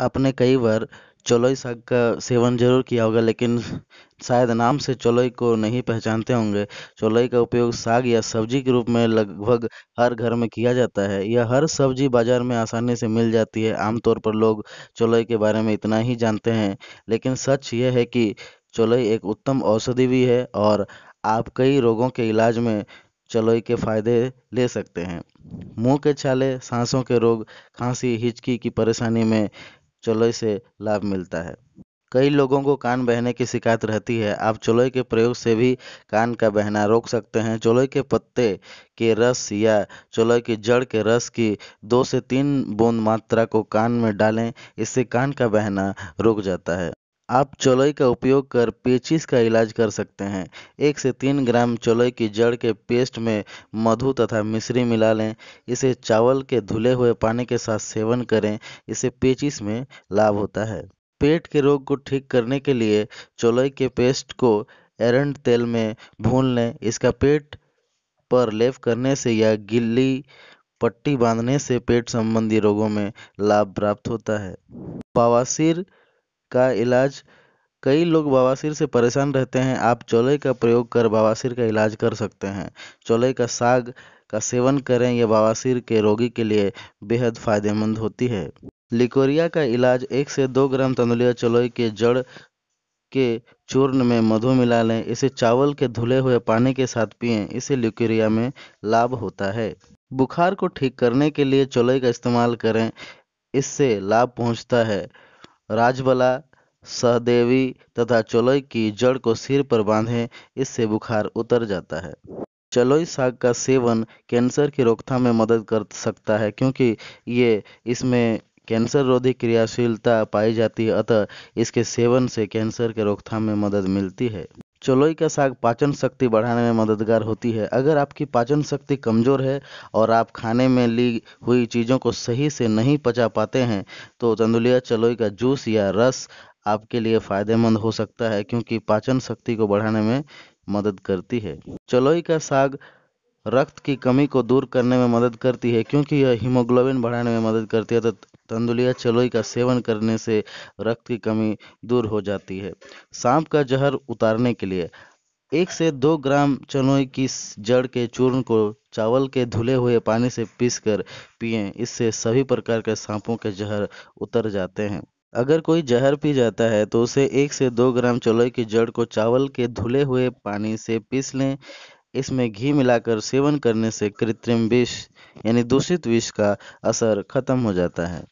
आपने कई बार चलोई साग का सेवन जरूर किया होगा लेकिन शायद नाम से चलोई को नहीं पहचानते होंगे चलोई का उपयोग साग या सब्जी के रूप में लगभग हर घर में किया जाता है यह हर सब्जी बाजार में आसानी से मिल जाती है आमतौर पर लोग चलोई के बारे में इतना ही जानते हैं लेकिन सच यह है कि चौलई एक उत्तम औषधि भी है और आप कई रोगों के इलाज में चलोई के फायदे ले सकते हैं मुंह के छाले सांसों के रोग खांसी हिचकी की परेशानी में चलोई से लाभ मिलता है कई लोगों को कान बहने की शिकायत रहती है आप चलोई के प्रयोग से भी कान का बहना रोक सकते हैं चलोई के पत्ते के रस या चलोई की जड़ के रस की दो से तीन बूंद मात्रा को कान में डालें इससे कान का बहना रुक जाता है आप चोलई का उपयोग कर पेचिस का इलाज कर सकते हैं एक से तीन ग्राम चोलई की जड़ के पेस्ट में मधु तथा मिश्री मिला लें इसे चावल के धुले हुए पानी के साथ सेवन करें इसे पेचिस में लाभ होता है पेट के रोग को ठीक करने के लिए चोलई के पेस्ट को एरंड तेल में भून लें इसका पेट पर लेप करने से या गिल्ली पट्टी बांधने से पेट संबंधी रोगों में लाभ प्राप्त होता है पावासिर का इलाज कई लोग बवासीर से परेशान रहते हैं आप चोले का प्रयोग कर बवासीर का इलाज कर सकते हैं चोले का साग का सेवन करें यह बवासीर के रोगी के लिए बेहद फायदेमंद होती है लिकोरिया का इलाज एक से दो ग्राम तंदुलिया चलोई के जड़ के चूर्ण में मधु मिला लें इसे चावल के धुले हुए पानी के साथ पिएं इसे लिकोरिया में लाभ होता है बुखार को ठीक करने के लिए चौलाई का इस्तेमाल करें इससे लाभ पहुंचता है राजबला सहदेवी तथा चलोई की जड़ को सिर पर बांधें इससे बुखार उतर जाता है चलोई साग का सेवन कैंसर की रोकथाम में मदद कर सकता है क्योंकि ये इसमें कैंसर रोधी क्रियाशीलता पाई जाती है अतः इसके सेवन से कैंसर के रोकथाम में मदद मिलती है चलोई का साग पाचन शक्ति बढ़ाने में मददगार होती है अगर आपकी पाचन शक्ति कमज़ोर है और आप खाने में ली हुई चीज़ों को सही से नहीं पचा पाते हैं तो तंदुलिया चलोई का जूस या रस आपके लिए फ़ायदेमंद हो सकता है क्योंकि पाचन शक्ति को बढ़ाने में मदद करती है चलोई का साग रक्त की कमी को दूर करने में मदद करती है क्योंकि यह हीमोग्लोबिन बढ़ाने में मदद करती है तो तंदुलिया चलोई का सेवन करने से रक्त की कमी दूर हो जाती है सांप का जहर उतारने के लिए एक से दो ग्राम चनोई की जड़ के चूर्ण को चावल के धुले हुए पानी से पीसकर पिए इससे सभी प्रकार के सांपों के जहर उतर जाते हैं अगर कोई जहर पी जाता है तो उसे एक से दो ग्राम चलोई की जड़ को चावल के धुले हुए पानी से पीस लें इसमें घी मिलाकर सेवन करने से कृत्रिम विष यानी दूषित विष का असर खत्म हो जाता है